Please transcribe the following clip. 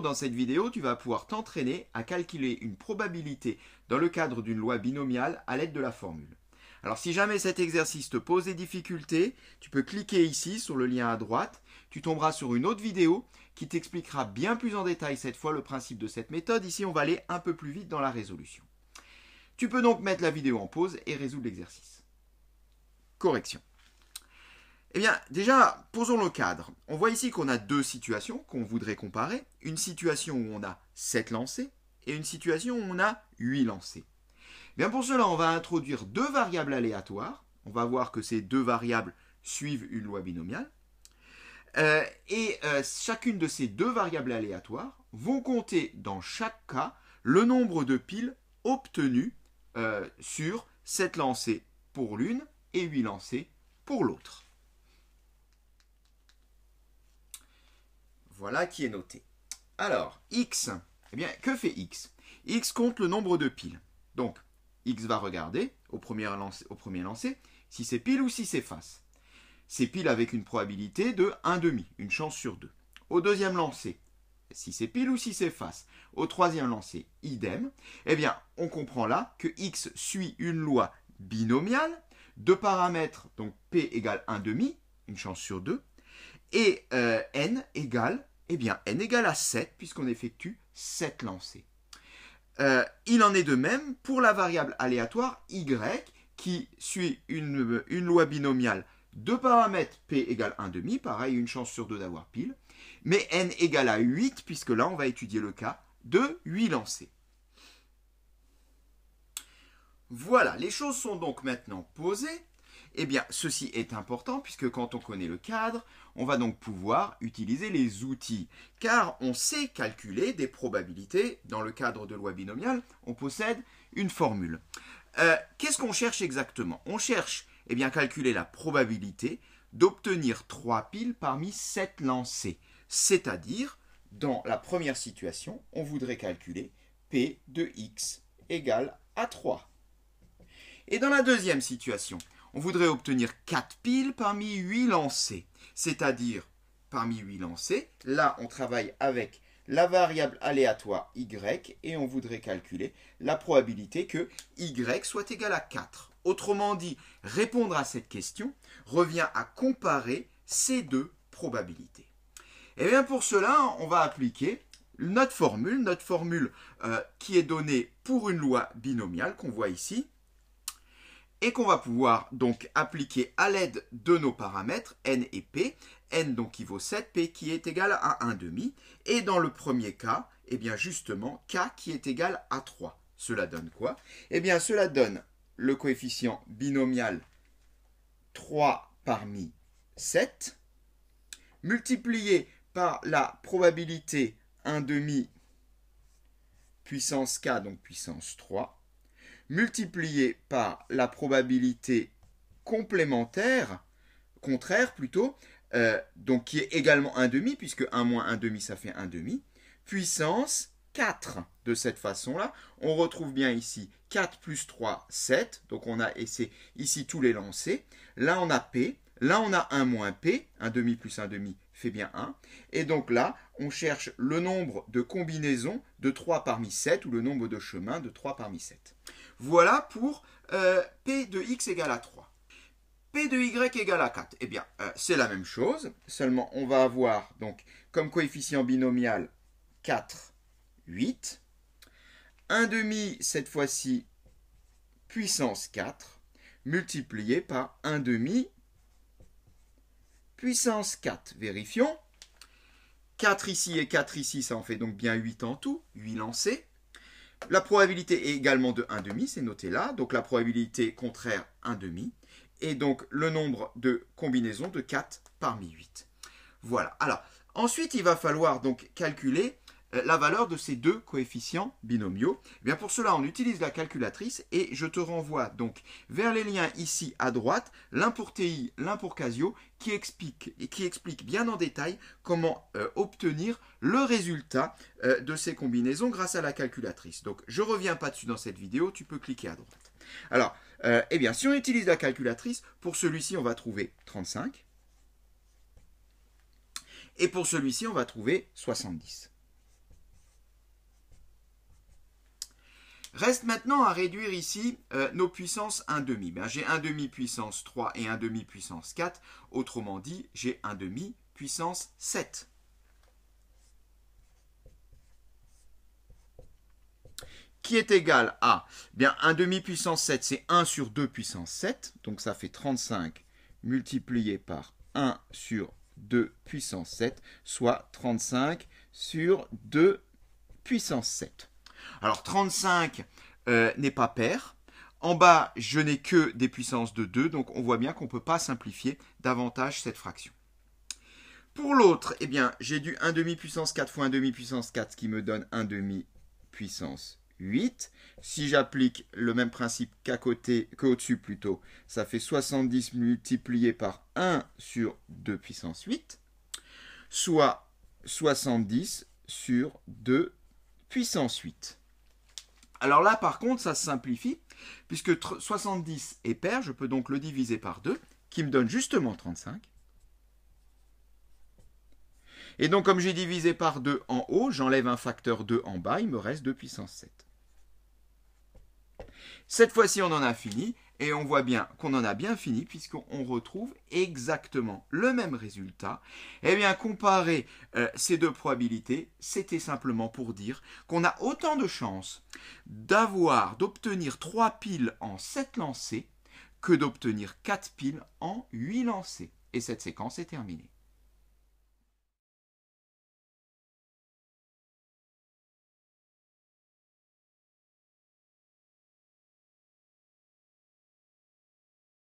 dans cette vidéo, tu vas pouvoir t'entraîner à calculer une probabilité dans le cadre d'une loi binomiale à l'aide de la formule. Alors si jamais cet exercice te pose des difficultés, tu peux cliquer ici sur le lien à droite, tu tomberas sur une autre vidéo qui t'expliquera bien plus en détail cette fois le principe de cette méthode. Ici, on va aller un peu plus vite dans la résolution. Tu peux donc mettre la vidéo en pause et résoudre l'exercice. Correction. Eh bien, déjà, posons le cadre. On voit ici qu'on a deux situations qu'on voudrait comparer. Une situation où on a 7 lancés et une situation où on a 8 lancés. Eh bien, pour cela, on va introduire deux variables aléatoires. On va voir que ces deux variables suivent une loi binomiale. Euh, et euh, chacune de ces deux variables aléatoires vont compter dans chaque cas le nombre de piles obtenues euh, sur 7 lancés pour l'une et 8 lancés pour l'autre. Voilà qui est noté. Alors, x, eh bien, que fait x x compte le nombre de piles. Donc, x va regarder au premier, lancer, au si c'est pile ou si c'est face. C'est pile avec une probabilité de 1 demi, une chance sur 2. Au deuxième lancer, si c'est pile ou si c'est face. Au troisième lancé, idem. Eh bien, on comprend là que x suit une loi binomiale, de paramètres, donc p égale 1,5, une chance sur 2, et euh, n égale eh bien n égale à 7 puisqu'on effectue 7 lancés. Euh, il en est de même pour la variable aléatoire y qui suit une, loi binomiale de paramètres p égale 1 demi, pareil une chance sur deux d'avoir pile, mais n égale à 8 puisque là on va étudier le cas de 8 lancés. Voilà, les choses sont donc maintenant posées. Eh bien, ceci est important puisque quand on connaît le cadre, on va donc pouvoir utiliser les outils. Car on sait calculer des probabilités. Dans le cadre de loi binomiale, on possède une formule. Euh, qu'est-ce qu'on cherche exactement On cherche, eh bien, calculer la probabilité d'obtenir 3 piles parmi 7 lancées. C'est-à-dire, dans la première situation, on voudrait calculer P de X égale à 3. Et dans la deuxième situation, on voudrait obtenir 4 piles parmi 8 lancées. C'est-à-dire, parmi 8 lancées, là on travaille avec la variable aléatoire y et on voudrait calculer la probabilité que y soit égal à 4. Autrement dit, répondre à cette question revient à comparer ces deux probabilités. Et eh bien pour cela, on va appliquer notre formule, notre formule euh, qui est donnée pour une loi binomiale qu'on voit ici, et qu'on va pouvoir donc appliquer à l'aide de nos paramètres n et p, n donc qui vaut 7p qui est égal à 1,5, et dans le premier cas, et eh bien justement, k qui est égal à 3. Cela donne quoi Eh bien cela donne le coefficient binomial 3 parmi 7, multiplié par la probabilité 1,5 puissance k, donc puissance 3, multiplié par la probabilité complémentaire, contraire plutôt, euh, donc qui est également 1 demi, puisque 1 moins 1 demi, ça fait 1 demi, puissance 4 de cette façon-là. On retrouve bien ici 4 plus 3, 7. Donc on a essayé ici tous les lancers. Là, on a P. Là, on a 1 moins P. 1 demi plus 1,5 fait bien 1. Et donc là, on cherche le nombre de combinaisons de 3 parmi 7 ou le nombre de chemins de 3 parmi 7. Voilà pour euh, P de x égale à 3. P de y égale à 4. Eh bien, euh, c'est la même chose, seulement on va avoir donc comme coefficient binomial 4, 8. 1 demi cette fois-ci puissance 4 multiplié par 1 demi puissance 4. Vérifions. 4 ici et 4 ici, ça en fait donc bien 8 en tout, 8 lancés. La probabilité est également de 1,5, c'est noté là. Donc la probabilité contraire 1,5, Et donc le nombre de combinaisons de 4 parmi 8. Voilà. Alors, ensuite, il va falloir donc calculer euh, la valeur de ces deux coefficients binomiaux. Eh bien pour cela, on utilise la calculatrice et je te renvoie donc vers les liens ici à droite, l'un pour TI, l'un pour Casio, qui explique, et qui explique bien en détail comment euh, obtenir le résultat euh, de ces combinaisons grâce à la calculatrice. Donc je reviens pas dessus dans cette vidéo, tu peux cliquer à droite. Alors, eh bien, si on utilise la calculatrice, pour celui-ci, on va trouver 35. Et pour celui-ci, on va trouver 70. Reste maintenant à réduire ici euh, nos puissances 1,5. Ben, j'ai 1,5 puissance 3 et 1,5 puissance 4. Autrement dit, j'ai 1,5 puissance 7. Qui est égal à bien 1,5 puissance 7, c'est 1 sur 2 puissance 7. Donc ça fait 35 multiplié par 1 sur 2 puissance 7, soit 35 sur 2 puissance 7. Alors 35 euh, n'est pas paire, En bas, je n'ai que des puissances de 2, donc on voit bien qu'on ne peut pas simplifier davantage cette fraction. Pour l'autre, eh bien, j'ai du 1 demi puissance 4 fois 1 demi puissance 4, ce qui me donne 1 demi puissance 8. Si j'applique le même principe qu'à côté, qu'au-dessus plutôt, ça fait 70 multiplié par 1 sur 2 puissance 8, soit 70 sur 2 puissance 8. Alors là, par contre, ça se simplifie, puisque 70 est pair, je peux donc le diviser par 2, qui me donne justement 35. Et donc, comme j'ai divisé par 2 en haut, j'enlève un facteur 2 en bas, il me reste 2 puissance 7. Cette fois-ci, on en a fini. Et on voit bien qu'on en a bien fini puisqu'on retrouve exactement le même résultat. Eh bien, comparer euh, ces deux probabilités, c'était simplement pour dire qu'on a autant de chances d'avoir, d'obtenir 3 piles en 7 lancées que d'obtenir 4 piles en 8 lancées. Et cette séquence est terminée.